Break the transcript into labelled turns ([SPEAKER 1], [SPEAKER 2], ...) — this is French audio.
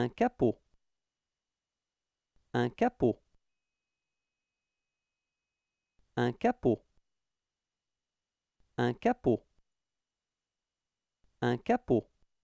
[SPEAKER 1] Un capot. Un capot. Un capot. Un capot. Un capot.